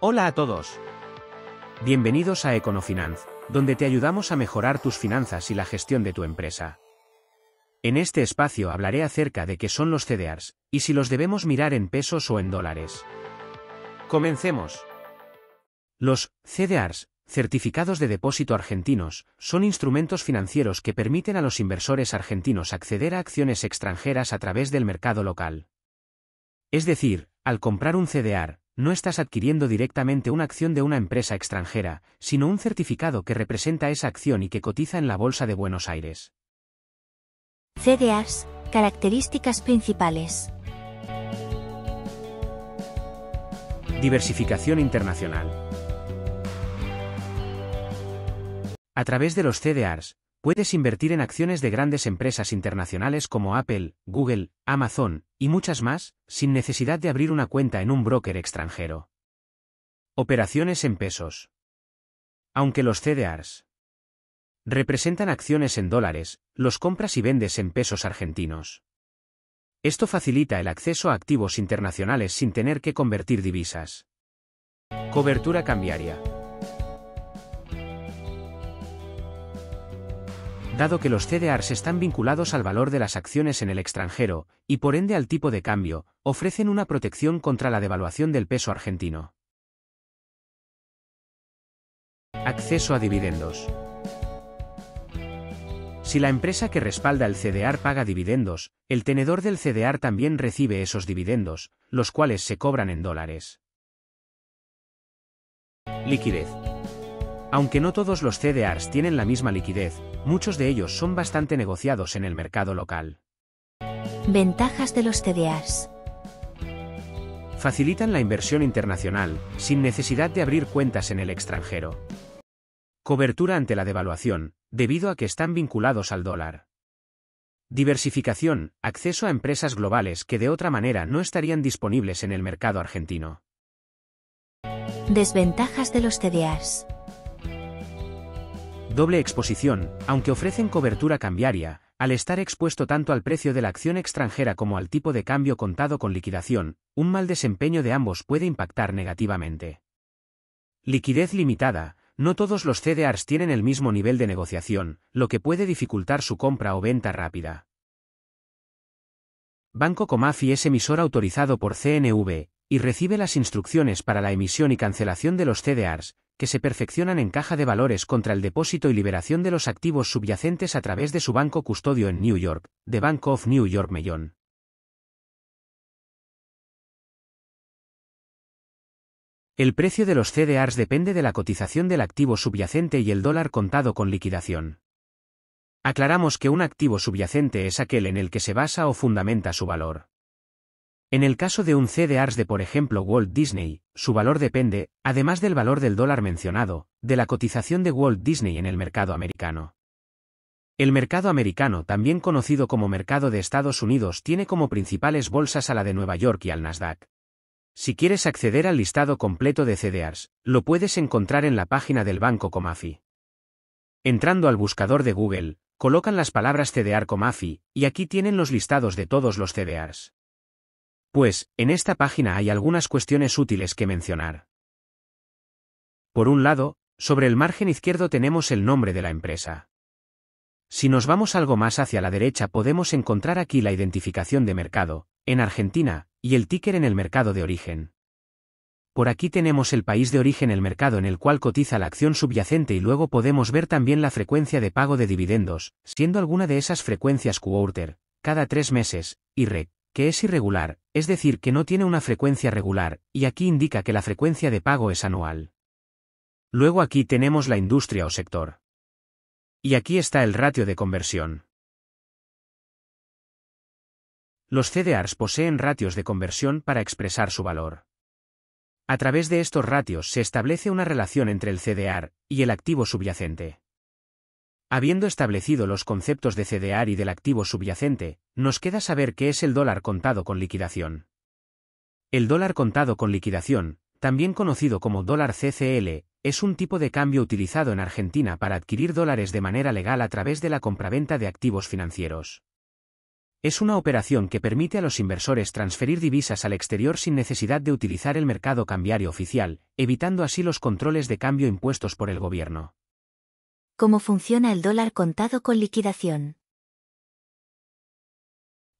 Hola a todos. Bienvenidos a EconoFinanz, donde te ayudamos a mejorar tus finanzas y la gestión de tu empresa. En este espacio hablaré acerca de qué son los CDRs, y si los debemos mirar en pesos o en dólares. Comencemos. Los CDRs, certificados de depósito argentinos, son instrumentos financieros que permiten a los inversores argentinos acceder a acciones extranjeras a través del mercado local. Es decir, al comprar un CDR, no estás adquiriendo directamente una acción de una empresa extranjera, sino un certificado que representa esa acción y que cotiza en la Bolsa de Buenos Aires. CDRs, características principales. Diversificación internacional. A través de los CDRs, Puedes invertir en acciones de grandes empresas internacionales como Apple, Google, Amazon, y muchas más, sin necesidad de abrir una cuenta en un broker extranjero. Operaciones en pesos. Aunque los CDRs representan acciones en dólares, los compras y vendes en pesos argentinos. Esto facilita el acceso a activos internacionales sin tener que convertir divisas. Cobertura cambiaria. dado que los CDRs están vinculados al valor de las acciones en el extranjero, y por ende al tipo de cambio, ofrecen una protección contra la devaluación del peso argentino. Acceso a dividendos. Si la empresa que respalda el CDR paga dividendos, el tenedor del CDR también recibe esos dividendos, los cuales se cobran en dólares. Liquidez. Aunque no todos los CDRs tienen la misma liquidez, muchos de ellos son bastante negociados en el mercado local. Ventajas de los CDRs. Facilitan la inversión internacional, sin necesidad de abrir cuentas en el extranjero. Cobertura ante la devaluación, debido a que están vinculados al dólar. Diversificación, acceso a empresas globales que de otra manera no estarían disponibles en el mercado argentino. Desventajas de los CDRs doble exposición, aunque ofrecen cobertura cambiaria, al estar expuesto tanto al precio de la acción extranjera como al tipo de cambio contado con liquidación, un mal desempeño de ambos puede impactar negativamente. Liquidez limitada. No todos los CDRs tienen el mismo nivel de negociación, lo que puede dificultar su compra o venta rápida. Banco Comafi es emisor autorizado por CNV, y recibe las instrucciones para la emisión y cancelación de los CDRs, que se perfeccionan en caja de valores contra el depósito y liberación de los activos subyacentes a través de su banco custodio en New York, The Bank of New York Mellon. El precio de los CDRs depende de la cotización del activo subyacente y el dólar contado con liquidación. Aclaramos que un activo subyacente es aquel en el que se basa o fundamenta su valor. En el caso de un CDRs de por ejemplo Walt Disney, su valor depende, además del valor del dólar mencionado, de la cotización de Walt Disney en el mercado americano. El mercado americano, también conocido como mercado de Estados Unidos, tiene como principales bolsas a la de Nueva York y al Nasdaq. Si quieres acceder al listado completo de CDRs, lo puedes encontrar en la página del banco Comafi. Entrando al buscador de Google, colocan las palabras CDR Comafi, y aquí tienen los listados de todos los CDRs. Pues, en esta página hay algunas cuestiones útiles que mencionar. Por un lado, sobre el margen izquierdo tenemos el nombre de la empresa. Si nos vamos algo más hacia la derecha podemos encontrar aquí la identificación de mercado, en Argentina, y el ticker en el mercado de origen. Por aquí tenemos el país de origen el mercado en el cual cotiza la acción subyacente y luego podemos ver también la frecuencia de pago de dividendos, siendo alguna de esas frecuencias quarter, cada tres meses, y REC, que es irregular, es decir que no tiene una frecuencia regular, y aquí indica que la frecuencia de pago es anual. Luego aquí tenemos la industria o sector. Y aquí está el ratio de conversión. Los CDRs poseen ratios de conversión para expresar su valor. A través de estos ratios se establece una relación entre el CDR y el activo subyacente. Habiendo establecido los conceptos de CDR y del activo subyacente, nos queda saber qué es el dólar contado con liquidación. El dólar contado con liquidación, también conocido como dólar CCL, es un tipo de cambio utilizado en Argentina para adquirir dólares de manera legal a través de la compraventa de activos financieros. Es una operación que permite a los inversores transferir divisas al exterior sin necesidad de utilizar el mercado cambiario oficial, evitando así los controles de cambio impuestos por el gobierno. ¿Cómo funciona el dólar contado con liquidación?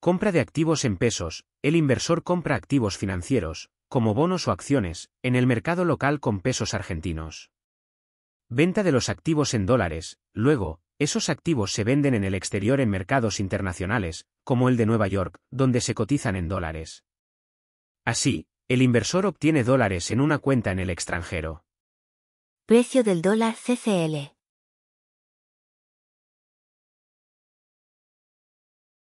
Compra de activos en pesos. El inversor compra activos financieros, como bonos o acciones, en el mercado local con pesos argentinos. Venta de los activos en dólares. Luego, esos activos se venden en el exterior en mercados internacionales, como el de Nueva York, donde se cotizan en dólares. Así, el inversor obtiene dólares en una cuenta en el extranjero. Precio del dólar CCL.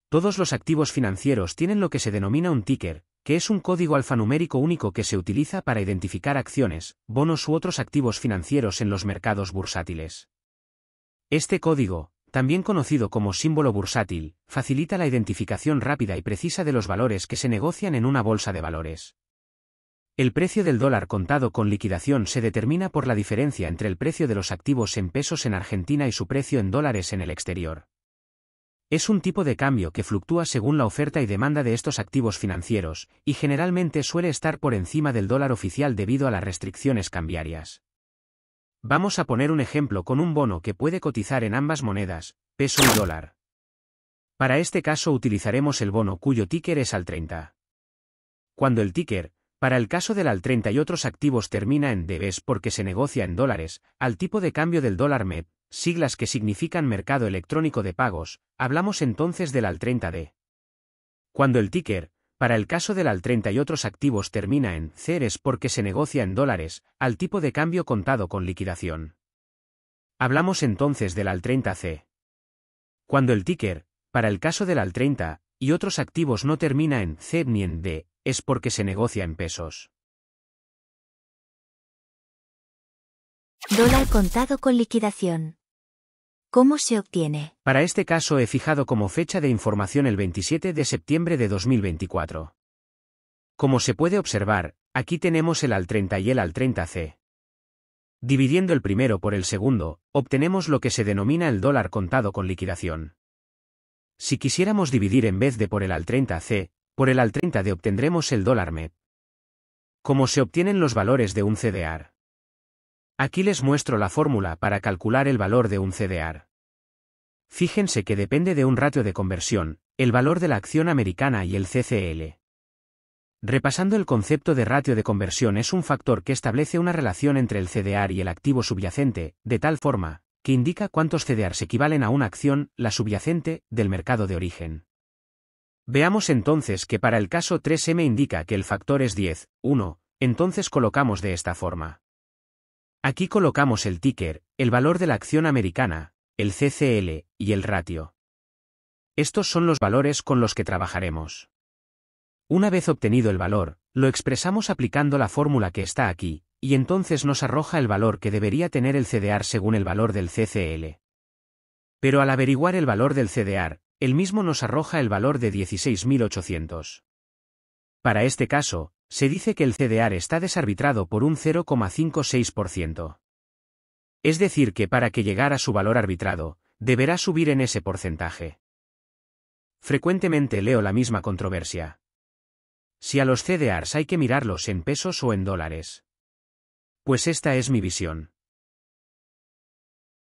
Todos los activos financieros tienen lo que se denomina un ticker, que es un código alfanumérico único que se utiliza para identificar acciones, bonos u otros activos financieros en los mercados bursátiles. Este código, también conocido como símbolo bursátil, facilita la identificación rápida y precisa de los valores que se negocian en una bolsa de valores. El precio del dólar contado con liquidación se determina por la diferencia entre el precio de los activos en pesos en Argentina y su precio en dólares en el exterior. Es un tipo de cambio que fluctúa según la oferta y demanda de estos activos financieros, y generalmente suele estar por encima del dólar oficial debido a las restricciones cambiarias. Vamos a poner un ejemplo con un bono que puede cotizar en ambas monedas, peso y dólar. Para este caso utilizaremos el bono cuyo ticker es al 30. Cuando el ticker, para el caso del al 30 y otros activos termina en debes porque se negocia en dólares, al tipo de cambio del dólar MEP, siglas que significan mercado electrónico de pagos, hablamos entonces del AL30D. Cuando el ticker, para el caso del AL30 y otros activos termina en CER es porque se negocia en dólares, al tipo de cambio contado con liquidación. Hablamos entonces del AL30C. Cuando el ticker, para el caso del AL30, y otros activos no termina en C ni en D, es porque se negocia en pesos. Dólar contado con liquidación. ¿Cómo se obtiene? Para este caso he fijado como fecha de información el 27 de septiembre de 2024. Como se puede observar, aquí tenemos el AL30 y el AL30C. Dividiendo el primero por el segundo, obtenemos lo que se denomina el dólar contado con liquidación. Si quisiéramos dividir en vez de por el AL30C, por el AL30D obtendremos el dólar MEP. ¿Cómo se obtienen los valores de un CDR? Aquí les muestro la fórmula para calcular el valor de un CDR. Fíjense que depende de un ratio de conversión, el valor de la acción americana y el CCL. Repasando el concepto de ratio de conversión es un factor que establece una relación entre el CDR y el activo subyacente, de tal forma, que indica cuántos se equivalen a una acción, la subyacente, del mercado de origen. Veamos entonces que para el caso 3M indica que el factor es 10, 1, entonces colocamos de esta forma. Aquí colocamos el ticker, el valor de la acción americana, el CCL y el ratio. Estos son los valores con los que trabajaremos. Una vez obtenido el valor, lo expresamos aplicando la fórmula que está aquí, y entonces nos arroja el valor que debería tener el CDR según el valor del CCL. Pero al averiguar el valor del CDR, el mismo nos arroja el valor de 16.800. Para este caso, se dice que el CDR está desarbitrado por un 0,56%. Es decir que para que llegara a su valor arbitrado, deberá subir en ese porcentaje. Frecuentemente leo la misma controversia. Si a los CDRs hay que mirarlos en pesos o en dólares. Pues esta es mi visión.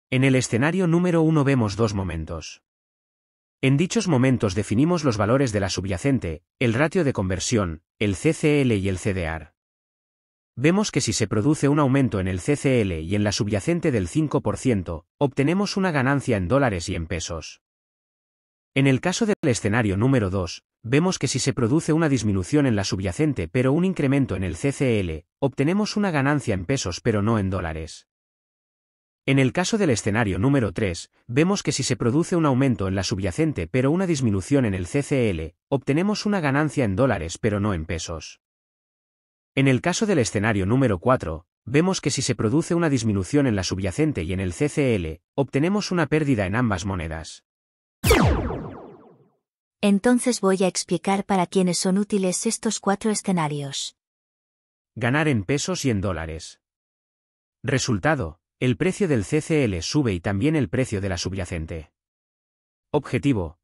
En el escenario número 1 vemos dos momentos. En dichos momentos definimos los valores de la subyacente, el ratio de conversión, el CCL y el CDR. Vemos que si se produce un aumento en el CCL y en la subyacente del 5%, obtenemos una ganancia en dólares y en pesos. En el caso del escenario número 2, vemos que si se produce una disminución en la subyacente pero un incremento en el CCL, obtenemos una ganancia en pesos pero no en dólares. En el caso del escenario número 3, vemos que si se produce un aumento en la subyacente pero una disminución en el CCL, obtenemos una ganancia en dólares pero no en pesos. En el caso del escenario número 4, vemos que si se produce una disminución en la subyacente y en el CCL, obtenemos una pérdida en ambas monedas. Entonces voy a explicar para quiénes son útiles estos cuatro escenarios. Ganar en pesos y en dólares. Resultado, el precio del CCL sube y también el precio de la subyacente. Objetivo.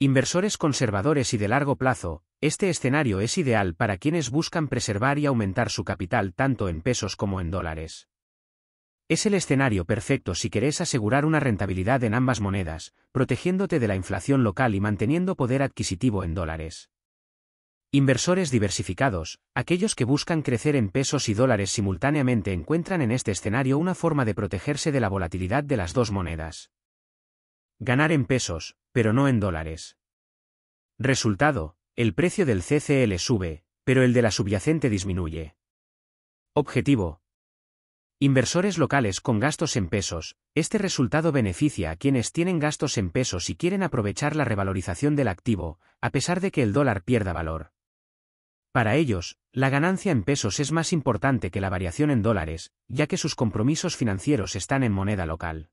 Inversores conservadores y de largo plazo, este escenario es ideal para quienes buscan preservar y aumentar su capital tanto en pesos como en dólares. Es el escenario perfecto si querés asegurar una rentabilidad en ambas monedas, protegiéndote de la inflación local y manteniendo poder adquisitivo en dólares. Inversores diversificados, aquellos que buscan crecer en pesos y dólares simultáneamente encuentran en este escenario una forma de protegerse de la volatilidad de las dos monedas. Ganar en pesos, pero no en dólares. Resultado, el precio del CCL sube, pero el de la subyacente disminuye. Objetivo. Inversores locales con gastos en pesos, este resultado beneficia a quienes tienen gastos en pesos y quieren aprovechar la revalorización del activo, a pesar de que el dólar pierda valor. Para ellos, la ganancia en pesos es más importante que la variación en dólares, ya que sus compromisos financieros están en moneda local.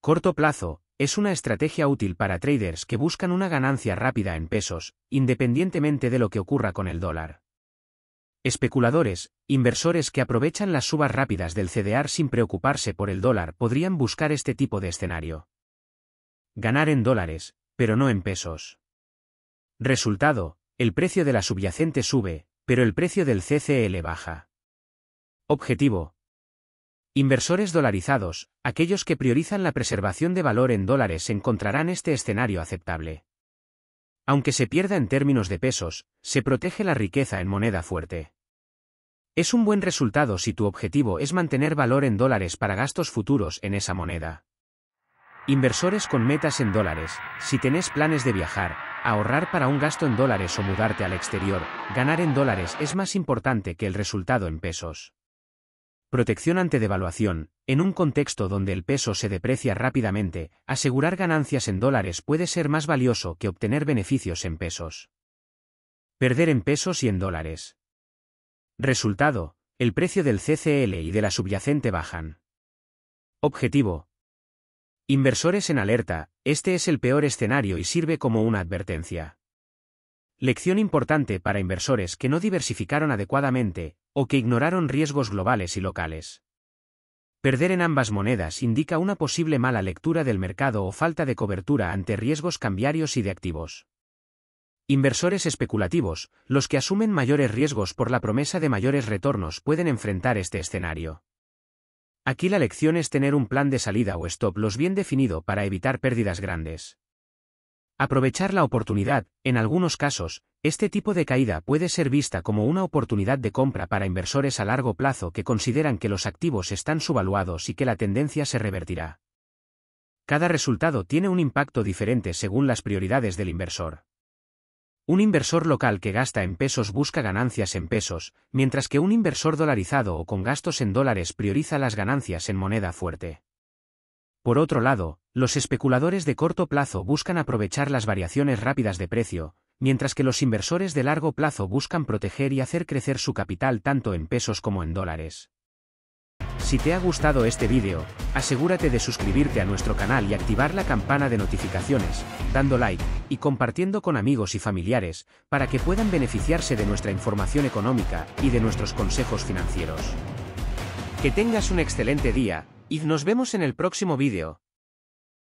Corto plazo, es una estrategia útil para traders que buscan una ganancia rápida en pesos, independientemente de lo que ocurra con el dólar. Especuladores, inversores que aprovechan las subas rápidas del CDR sin preocuparse por el dólar podrían buscar este tipo de escenario. Ganar en dólares, pero no en pesos. Resultado, el precio de la subyacente sube, pero el precio del CCL baja. Objetivo. Inversores dolarizados, aquellos que priorizan la preservación de valor en dólares encontrarán este escenario aceptable. Aunque se pierda en términos de pesos, se protege la riqueza en moneda fuerte. Es un buen resultado si tu objetivo es mantener valor en dólares para gastos futuros en esa moneda. Inversores con metas en dólares, si tenés planes de viajar, ahorrar para un gasto en dólares o mudarte al exterior, ganar en dólares es más importante que el resultado en pesos. Protección ante devaluación, en un contexto donde el peso se deprecia rápidamente, asegurar ganancias en dólares puede ser más valioso que obtener beneficios en pesos. Perder en pesos y en dólares. Resultado, el precio del CCL y de la subyacente bajan. Objetivo, Inversores en alerta, este es el peor escenario y sirve como una advertencia. Lección importante para inversores que no diversificaron adecuadamente, o que ignoraron riesgos globales y locales. Perder en ambas monedas indica una posible mala lectura del mercado o falta de cobertura ante riesgos cambiarios y de activos. Inversores especulativos, los que asumen mayores riesgos por la promesa de mayores retornos pueden enfrentar este escenario. Aquí la lección es tener un plan de salida o stop los bien definido para evitar pérdidas grandes. Aprovechar la oportunidad, en algunos casos, este tipo de caída puede ser vista como una oportunidad de compra para inversores a largo plazo que consideran que los activos están subvaluados y que la tendencia se revertirá. Cada resultado tiene un impacto diferente según las prioridades del inversor. Un inversor local que gasta en pesos busca ganancias en pesos, mientras que un inversor dolarizado o con gastos en dólares prioriza las ganancias en moneda fuerte. Por otro lado, los especuladores de corto plazo buscan aprovechar las variaciones rápidas de precio, mientras que los inversores de largo plazo buscan proteger y hacer crecer su capital tanto en pesos como en dólares. Si te ha gustado este vídeo, asegúrate de suscribirte a nuestro canal y activar la campana de notificaciones, dando like y compartiendo con amigos y familiares, para que puedan beneficiarse de nuestra información económica y de nuestros consejos financieros. Que tengas un excelente día, y nos vemos en el próximo vídeo.